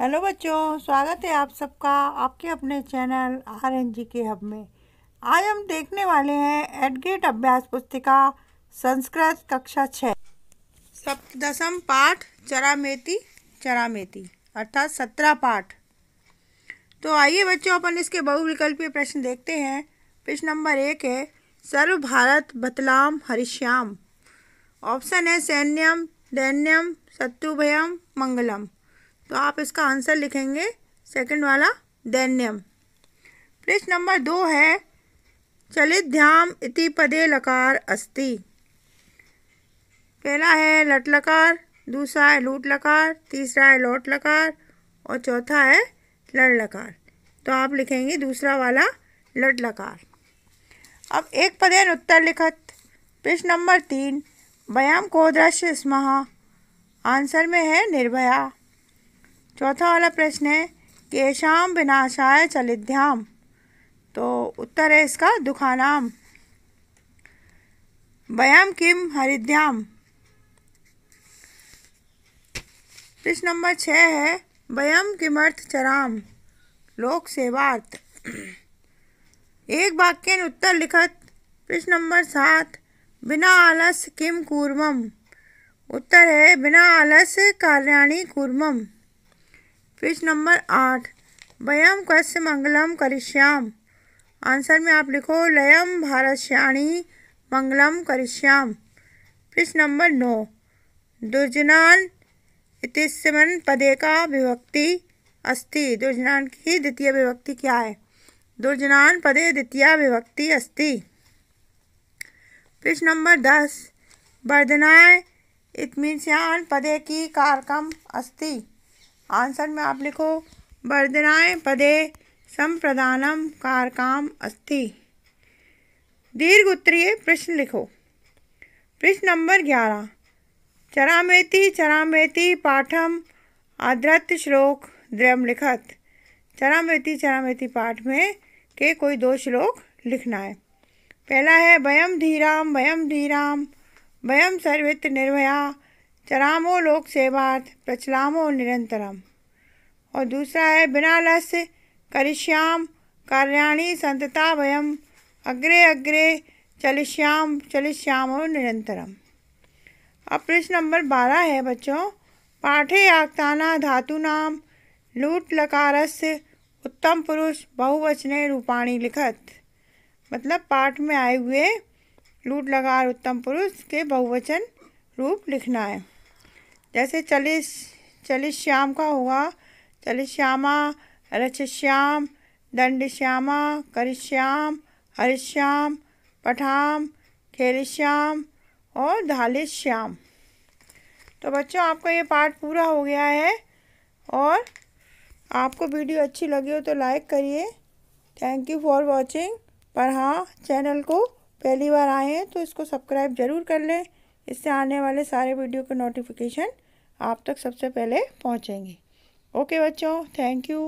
hello बच्चों स्वागत है आप सबका आपके अपने चैनल आर एन जी के हब में आज हम देखने वाले हैं एडगेट अभ्यास पुस्तिका संस्कृत कक्षा छः सप्तम पाठ चरामेती चरामेती अर्थात सत्रह पाठ तो आइए बच्चों अपन इसके बहुविकल्पीय प्रश्न देखते हैं प्रश्न नंबर एक है सर्व भारत बतलाम हरिश्याम ऑप्शन है सैन्यम दैन्यम शत्रुभयम मंगलम तो आप इसका आंसर लिखेंगे सेकंड वाला दैन्यम प्रश्न नंबर दो है चलित ध्याम इति पदे लकार अस्ति पहला है लट लकार दूसरा है लूट लकार तीसरा है लौट लकार और चौथा है लड़ लकार तो आप लिखेंगे दूसरा वाला लट लकार अब एक पदेन उत्तर लिखत प्रश्न नंबर तीन व्यायाम को दृश्य स्महा आंसर में है निर्भया चौथा वाला प्रश्न है केशाम विनाशाय चलिध्याम तो उत्तर है इसका दुखानाम वयम किम हरिद्याम प्रश्न नंबर छः है वयम किमर्थ चराम लोक सेवार्थ एक वाक्य उत्तर लिखत प्रश्न नंबर सात बिना आलस किम कूर्मम उत्तर है बिना आलस कार्याणी कूर्मम पेज नंबर आठ वयम कस्य मंगलम करिष्याम आंसर में आप लिखो लयम भारत श्याणी मंगलम करिष्याम पेज नंबर नौ दुर्जनान इतिस्मन पदे का विभक्ति अस्ति दुर्जनान की द्वितीय विभक्ति क्या है दुर्जनान पदे द्वितीय विभक्ति अस्ति प्रश्न नंबर दस वर्धनाय इतमिशान पदे की कारकम अस्ति आंसर में आप लिखो वर्धनाएँ पदे संप्रदानम कारकाम अस्ति दीर्घ उत्तरीय प्रश्न लिखो प्रश्न नंबर ग्यारह चरामेति चरामेति पाठम आदृत श्लोक द्रम लिखत चरामेति चरामेति पाठ में के कोई दो श्लोक लिखना है पहला है वयम धीराम वयम धीराम वयम सर्वित निर्भया चरामो लोक सेवार्थ प्रचलामो निरंतरम और दूसरा है बिना लस्य करिष्याम कार्याणी संतता वयम अग्रे अग्रे चलिष्याम चलिष्याम और निरंतरम अब प्रश्न नंबर बारह है बच्चों पाठे धातु नाम लूट लकारस्य उत्तम पुरुष बहुवचने रूपाणी लिखत मतलब पाठ में आए हुए लूट लकार उत्तम पुरुष के बहुवचन रूप लिखना है जैसे चलिस चलिस श्याम का हुआ चलिस श्यामा श्याम रचश्याम दंडश्यामा करिश्याम हरिश्याम पठाम खेलिश्याम और श्याम तो बच्चों आपका ये पार्ट पूरा हो गया है और आपको वीडियो अच्छी लगी हो तो लाइक करिए थैंक यू फॉर वॉचिंग पर हाँ चैनल को पहली बार आए हैं तो इसको सब्सक्राइब ज़रूर कर लें इससे आने वाले सारे वीडियो के नोटिफिकेशन आप तक सबसे पहले पहुंचेंगे ओके बच्चों थैंक यू